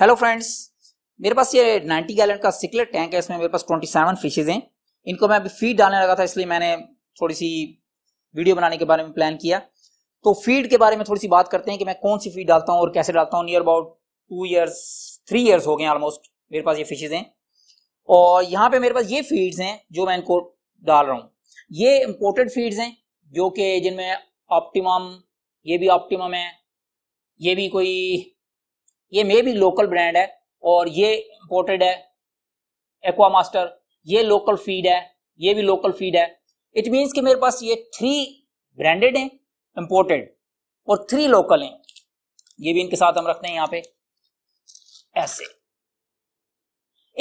hello friends मेरे पास ये 90 गैलन का सिकलेट टैंक है इसमें मेरे पास 27 फिशेज हैं इनको मैं अभी फीड डालने लगा था इसलिए मैंने थोड़ी सी वीडियो बनाने के बारे में प्लान किया तो फीड के बारे में थोड़ी सी बात करते हैं कि मैं कौन सी फीड डालता हूँ और कैसे डालता हूँ near about two years three years हो गए ऑलमोस्ट मेरे पास ये फिशेज हैं और यहाँ पे मेरे पास ये फीड्स हैं जो मैं इनको डाल रहा हूँ ये इम्पोर्टेड फीड्स हैं जो कि जिनमें ऑप्टिमम ये भी ऑप्टिमम है ये भी कोई ये मे भी लोकल ब्रांड है और ये इम्पोर्टेड है एक्वा मास्टर ये लोकल फीड है ये भी लोकल फीड है इट मीन्स कि मेरे पास ये थ्री ब्रांडेड हैं इम्पोर्टेड और थ्री लोकल हैं ये भी इनके साथ हम रखते हैं यहाँ पे ऐसे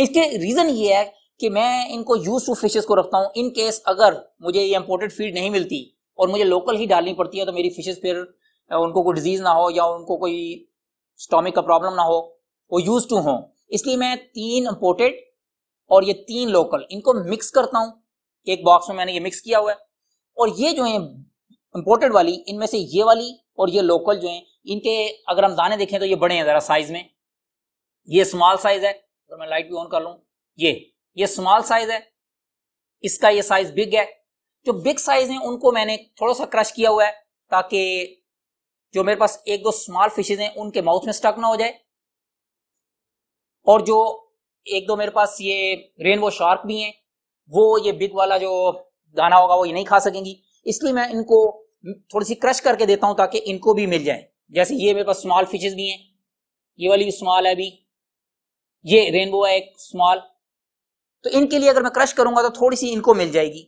इसके रीजन ये है कि मैं इनको यूज टू फिशेस को रखता हूँ इन केस अगर मुझे ये इम्पोर्टेड फीड नहीं मिलती और मुझे लोकल ही डालनी पड़ती है तो मेरी फिशेस फिर उनको कोई डिजीज ना हो या उनको कोई स्टॉमिक का प्रॉब्लम ना हो वो यूज टू हो इसलिए मैं तीन इम्पोर्टेड और ये तीन लोकल इनको मिक्स करता हूं एक बॉक्स में मैंने ये मिक्स किया हुआ है और ये जो है इम्पोर्टेड वाली इनमें से ये वाली और ये लोकल जो है इनके अगर हम दाने देखें तो ये बड़े हैं ज़रा साइज में ये स्मॉल साइज है अगर तो मैं लाइट भी ऑन कर लू ये ये स्मॉल साइज है इसका ये साइज बिग है जो बिग साइज है उनको मैंने थोड़ा सा क्रश किया हुआ है ताकि जो मेरे पास एक दो स्मॉल फिशेज हैं उनके माउथ में स्टक ना हो जाए और जो एक दो मेरे पास ये रेनबो शार्क भी हैं वो ये बिग वाला जो दाना होगा वो ये नहीं खा सकेंगी इसलिए मैं इनको थोड़ी सी क्रश करके देता हूं ताकि इनको भी मिल जाए जैसे ये मेरे पास स्मॉल फिशेज भी हैं ये वाली भी स्मॉल है अभी ये रेनबो है एक स्मॉल तो इनके लिए अगर मैं क्रश करूंगा तो थोड़ी सी इनको मिल जाएगी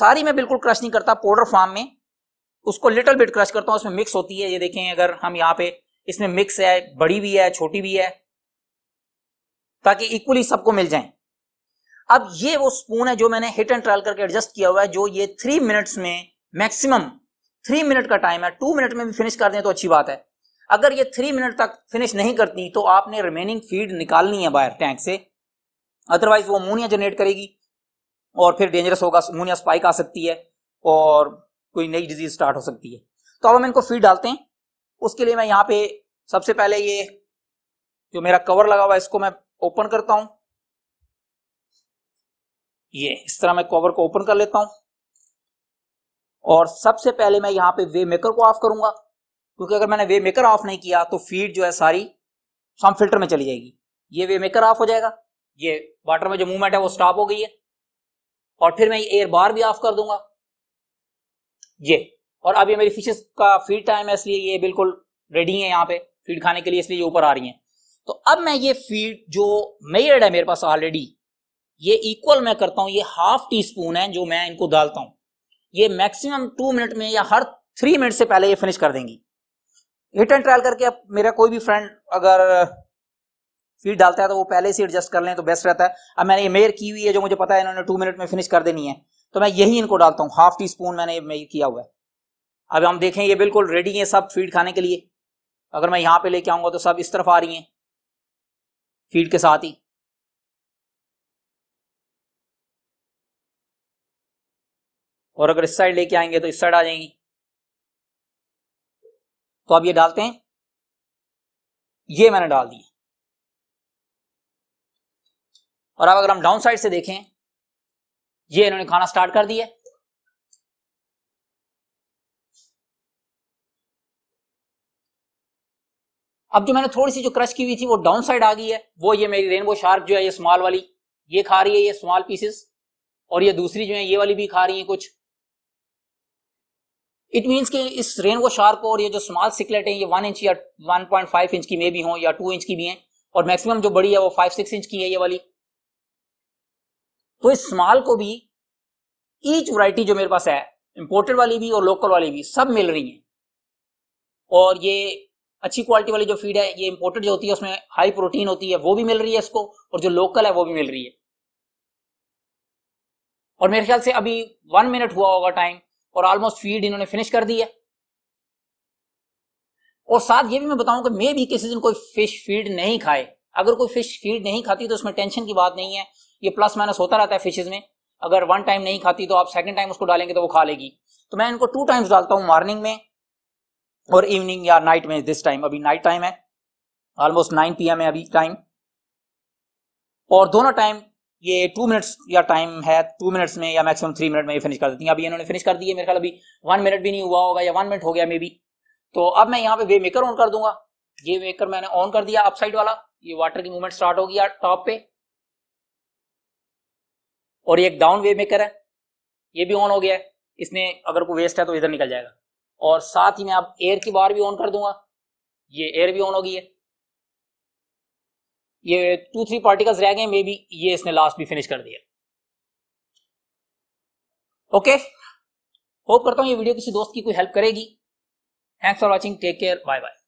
सारी मैं बिल्कुल क्रश नहीं करता पाउडर फार्म में उसको लिटल बिट क्रश करता हूं उसमें मिक्स होती है ये देखें अगर हम यहाँ पे इसमें मिक्स है बड़ी भी है छोटी भी है ताकि इक्वली सबको मिल जाए अब ये वो स्पून है जो मैंने हिट एंड ट्रायल करके एडजस्ट किया हुआ है जो ये थ्री मिनट्स में मैक्सिमम थ्री मिनट का टाइम है टू मिनट में भी फिनिश कर दें तो अच्छी बात है अगर ये थ्री मिनट तक फिनिश नहीं करती तो आपने रिमेनिंग फीड निकालनी है बाहर टैंक से अदरवाइज वो अमोनिया जनरेट करेगी और फिर डेंजरस होगा अमोनिया स्पाइक आ सकती है और कोई नई डिजीज स्टार्ट हो सकती है तो अब हम इनको फीड डालते हैं उसके लिए मैं यहाँ पे सबसे पहले ये जो मेरा कवर लगा हुआ है इसको मैं ओपन करता हूं ये इस तरह मैं कवर को ओपन कर लेता हूं और सबसे पहले मैं यहां पे वे मेकर को ऑफ करूंगा क्योंकि अगर मैंने वे मेकर ऑफ नहीं किया तो फीड जो है सारी सम फिल्टर में चली जाएगी ये वे मेकर ऑफ हो जाएगा ये वाटर में जो मूवमेंट है वो स्टॉप हो गई है और फिर मैं एयर बार भी ऑफ कर दूंगा ये और अब ये मेरी फिशेस का फीड टाइम है इसलिए ये बिल्कुल रेडी है यहाँ पे फीड खाने के लिए इसलिए ये ऊपर आ रही हैं तो अब मैं ये फीड जो मेयर्ड है मेरे पास ऑलरेडी ये इक्वल मैं करता हूँ ये हाफ टी स्पून है जो मैं इनको डालता हूँ ये मैक्सिमम टू मिनट में या हर थ्री मिनट से पहले ये फिनिश कर देंगी हिट एंड ट्रायल करके अब मेरा कोई भी फ्रेंड अगर फीड डालता है तो वो पहले से एडजस्ट कर लें तो बेस्ट रहता है अब मैंने ये मेयर की हुई है जो मुझे पता है इन्होंने टू मिनट में फिनिश कर देनी है तो मैं यही इनको डालता हूँ हाफ टी स्पून मैंने ये किया हुआ है अब हम देखें ये बिल्कुल रेडी है सब फीड खाने के लिए अगर मैं यहाँ पे लेके आऊंगा तो सब इस तरफ आ रही हैं फीड के साथ ही और अगर इस साइड लेके आएंगे तो इस साइड आ जाएंगी तो अब ये डालते हैं ये मैंने डाल दिए और अब अगर हम डाउन साइड से देखें ये इन्होंने खाना स्टार्ट कर दिया अब जो मैंने थोड़ी सी जो क्रश की हुई थी वो डाउन साइड आ गई है वो ये मेरी रेनबो शार्क जो है ये स्मॉल वाली ये खा रही है ये स्मॉल पीसेस और ये दूसरी जो है ये वाली भी खा रही है कुछ इट मीन्स कि इस रेनबो शार्क और ये जो स्मॉल सिकलेट है ये वन इंच या वन पॉइंट फाइव इंच की मे भी हों या टू इंच की भी है और मैक्सिमम जो बड़ी है वो फाइव सिक्स इंच की है ये वाली तो इस स्मॉल को भी ईच वराइटी जो मेरे पास है इंपोर्टेड वाली भी और लोकल वाली भी सब मिल रही है और ये अच्छी क्वालिटी वाली जो फीड है ये इंपोर्टेड जो होती है उसमें हाई प्रोटीन होती है वो भी मिल रही है इसको और जो लोकल है वो भी मिल रही है और मेरे ख्याल से अभी वन मिनट हुआ होगा टाइम और ऑलमोस्ट फीड इन्होंने फिनिश कर दी है और साथ ये भी मैं बताऊं कि मे भी किसी दिन कोई फिश फीड नहीं खाए अगर कोई फिश फीड नहीं खाती तो उसमें टेंशन की बात नहीं है ये प्लस माइनस होता रहता है फिशेज में अगर वन टाइम नहीं खाती तो आप सेकेंड टाइम उसको डालेंगे तो वो खा लेगी तो मैं इनको टू टाइम्स डालता हूँ मॉर्निंग में और इवनिंग या नाइट में दिस टाइम अभी नाइट टाइम है ऑलमोस्ट नाइन पी है अभी टाइम और दोनों टाइम ये टू मिनट्स या टाइम है टू मिनट्स में या मैक्सिमम थ्री मिनट में ये फिनिश कर देती हैं अभी इन्होंने फिनिश कर दी है मेरे ख्याल अभी वन मिनट भी नहीं हुआ होगा या वन मिनट हो गया मे बी तो अब मैं यहाँ पे वे मेकर ऑन कर दूंगा ये मेकर मैंने ऑन कर दिया अपसाइड वाला ये वाटर की मूवमेंट स्टार्ट हो गया टॉप पे और एक डाउन वे मेकर है ये भी ऑन हो गया है इसने अगर कोई वेस्ट है तो इधर निकल जाएगा और साथ ही मैं आप एयर की बार भी ऑन कर दूंगा ये एयर भी ऑन हो गई है ये टू थ्री पार्टिकल्स रह गए मे बी ये इसने लास्ट भी फिनिश कर दिया ओके होप करता हूं ये वीडियो किसी दोस्त की कोई हेल्प करेगी thanks for watching take care bye bye